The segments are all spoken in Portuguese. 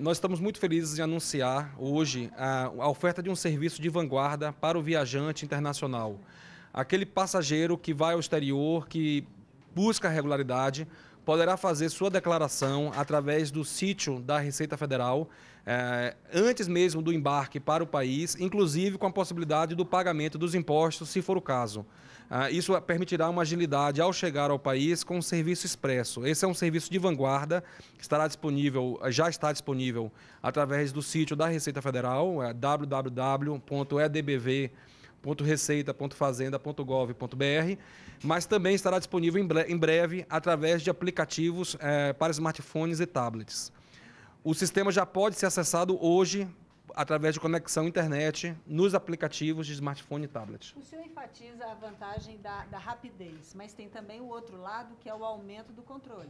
nós estamos muito felizes em anunciar hoje a, a oferta de um serviço de vanguarda para o viajante internacional. Aquele passageiro que vai ao exterior, que busca regularidade, poderá fazer sua declaração através do sítio da Receita Federal, eh, antes mesmo do embarque para o país, inclusive com a possibilidade do pagamento dos impostos, se for o caso. Ah, isso permitirá uma agilidade ao chegar ao país com o serviço expresso. Esse é um serviço de vanguarda que estará disponível, já está disponível através do sítio da Receita Federal, é eh, www.edbv.com .receita.fazenda.gov.br, mas também estará disponível em, breve através de aplicativos eh, para smartphones e tablets. O sistema já pode ser acessado hoje através de conexão internet nos aplicativos de smartphone e tablet. O senhor enfatiza a vantagem da, da rapidez, mas tem também o outro lado, que é o aumento do controle.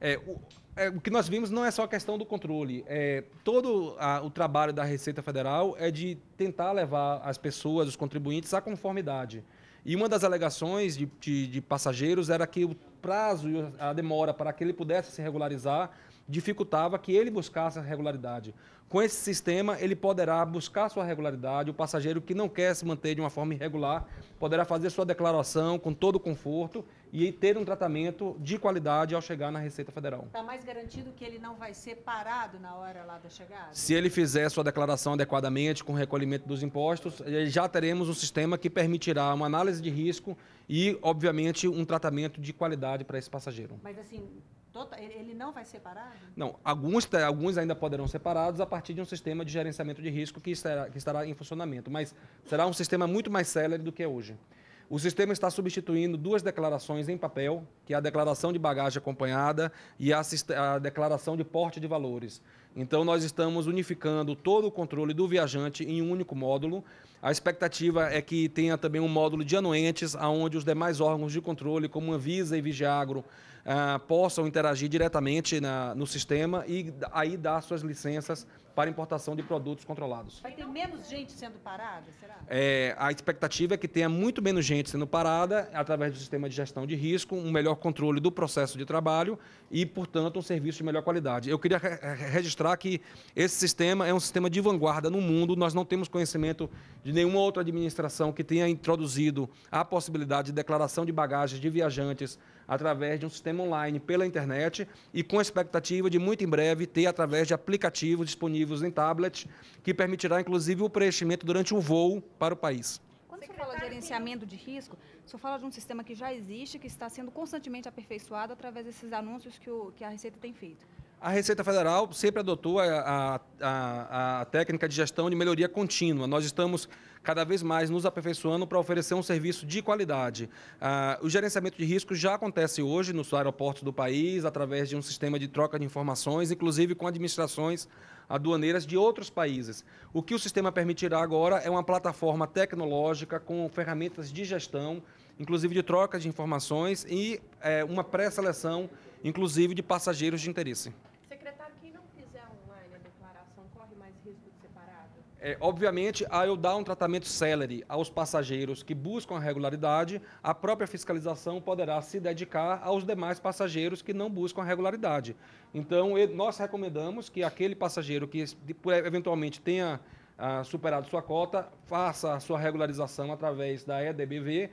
É, o, é, o que nós vimos não é só a questão do controle. É, todo a, o trabalho da Receita Federal é de tentar levar as pessoas, os contribuintes, à conformidade. E uma das alegações de, de, de passageiros era que o prazo e a demora para que ele pudesse se regularizar dificultava que ele buscasse a regularidade. Com esse sistema, ele poderá buscar sua regularidade. O passageiro que não quer se manter de uma forma irregular poderá fazer sua declaração com todo o conforto e ter um tratamento de qualidade ao chegar na Receita Federal. Está mais garantido que ele não vai ser parado na hora lá da chegada? Se ele fizer sua declaração adequadamente, com recolhimento dos impostos, eh, já teremos um sistema que permitirá uma análise de risco e, obviamente, um tratamento de qualidade para esse passageiro. Mas assim, Tota, ele não vai separado? Não, alguns, alguns ainda poderão ser separados a partir de um sistema de gerenciamento de risco que estará, que estará em funcionamento, mas será um sistema muito mais célere do que é hoje. O sistema está substituindo duas declarações em papel, que é a declaração de bagagem acompanhada e a, a declaração de porte de valores. Então, nós estamos unificando todo o controle do viajante em um único módulo. A expectativa é que tenha também um módulo de anuentes, onde os demais órgãos de controle, como Anvisa e Vigiagro, ah, possam interagir diretamente na, no sistema e aí dar suas licenças para importação de produtos controlados. Vai ter menos gente sendo parada, será? É, a expectativa é que tenha muito menos gente sendo parada através do sistema de gestão de risco, um melhor controle do processo de trabalho e, portanto, um serviço de melhor qualidade. Eu queria registrar mostrar que esse sistema é um sistema de vanguarda no mundo. Nós não temos conhecimento de nenhuma outra administração que tenha introduzido a possibilidade de declaração de bagagens de viajantes através de um sistema online pela internet e com a expectativa de muito em breve ter através de aplicativos disponíveis em tablets que permitirá inclusive o preenchimento durante o voo para o país. Quando você fala de gerenciamento de risco, você fala de um sistema que já existe, que está sendo constantemente aperfeiçoado através desses anúncios que, o, que a Receita tem feito. A Receita Federal sempre adotou a, a, a, técnica de gestão de melhoria contínua. Nós estamos cada vez mais nos aperfeiçoando para oferecer um serviço de qualidade. Ah, o gerenciamento de riscos já acontece hoje nos aeroportos do país, através de um sistema de troca de informações, inclusive com administrações aduaneiras de outros países. O que o sistema permitirá agora é uma plataforma tecnológica com ferramentas de gestão inclusive de troca de informações e é, uma pré-seleção, inclusive de passageiros de interesse. Secretário, quem não fizer online a declaração corre mais risco de separado? É, obviamente, a eu dar é um tratamento celere aos passageiros que buscam a regularidade, a própria fiscalização poderá se dedicar aos demais passageiros que não buscam a regularidade. Então, nós recomendamos que aquele passageiro que eventualmente tenha ah, superado sua cota, faça a sua regularização através da EDBV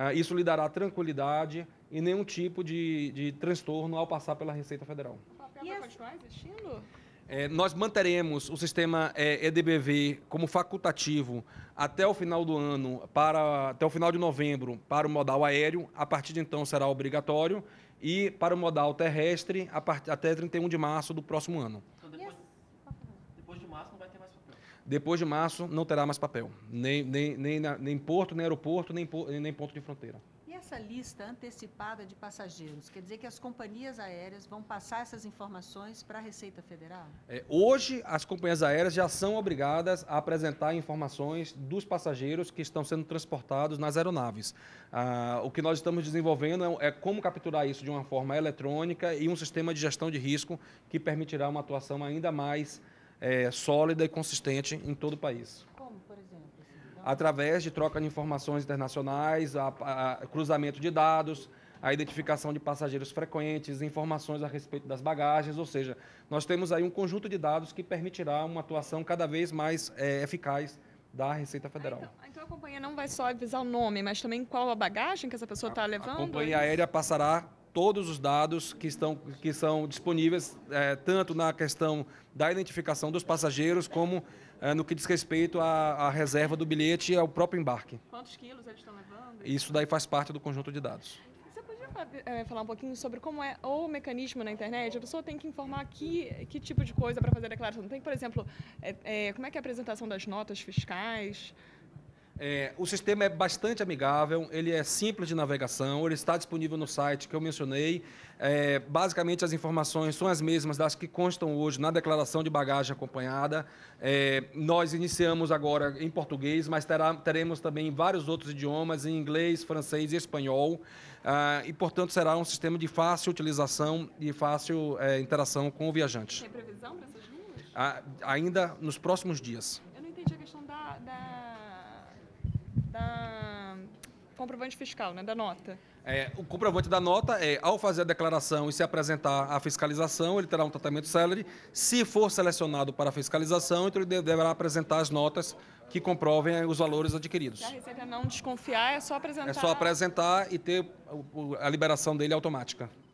ah, isso lhe dará tranquilidade e nenhum tipo de, de transtorno ao passar pela Receita Federal. É o papel vai continuar existindo? É, nós manteremos o sistema é, EDBV como facultativo até o final do ano, para, até o final de novembro, para o modal aéreo. A partir de então será obrigatório. E para o modal terrestre, part, até 31 de março do próximo ano. Depois de março, não terá mais papel. Nem, nem, nem, nem porto, nem aeroporto, nem, nem ponto de fronteira. E essa lista antecipada de passageiros, quer dizer que as companhias aéreas vão passar essas informações para a Receita Federal? É, hoje, as companhias aéreas já são obrigadas a apresentar informações dos passageiros que estão sendo transportados nas aeronaves. Ah, o que nós estamos desenvolvendo é, é como capturar isso de uma forma eletrônica e um sistema de gestão de risco que permitirá uma atuação ainda mais é, sólida e consistente em todo o país. Como, por exemplo? Assim, então? Através de troca de informações internacionais, a, a, a cruzamento de dados, a identificação de passageiros frequentes, informações a respeito das bagagens, ou seja, nós temos aí um conjunto de dados que permitirá uma atuação cada vez mais é, eficaz da Receita Federal. Ah, então, então, a companhia não vai só avisar o nome, mas também qual a bagagem que essa pessoa está levando? A companhia aérea passará todos os dados que, estão, que são disponíveis, é, tanto na questão da identificação dos passageiros, como é, no que diz respeito à, à, reserva do bilhete e ao próprio embarque. Quantos quilos eles estão levando? Isso daí faz parte do conjunto de dados. Você podia eh, falar um pouquinho sobre como é o mecanismo na internet? A pessoa tem que informar que, que tipo de coisa para fazer a declaração. Tem, por exemplo, como é que é a apresentação das notas fiscais? É, o sistema é bastante amigável, ele é simples de navegação, ele está disponível no site que eu mencionei. É, basicamente, as informações são as mesmas das que constam hoje na declaração de bagagem acompanhada. É, nós iniciamos agora em português, mas terá, teremos também em vários outros idiomas, em inglês, francês e espanhol. Ah, e, portanto, será um sistema de fácil utilização e fácil é, interação com o viajante. Tem previsão para essas linhas? Ah, ainda nos próximos dias. Eu não entendi a questão da... da da comprovante fiscal, né, da nota. É, o comprovante da nota é, ao fazer a declaração e se apresentar à fiscalização, ele terá um tratamento salary. Se for selecionado para a fiscalização, então ele deverá apresentar as notas que comprovem eh, os valores adquiridos. a Receita não desconfiar, é só é apresentar. É só apresentar e ter a liberação dele automática.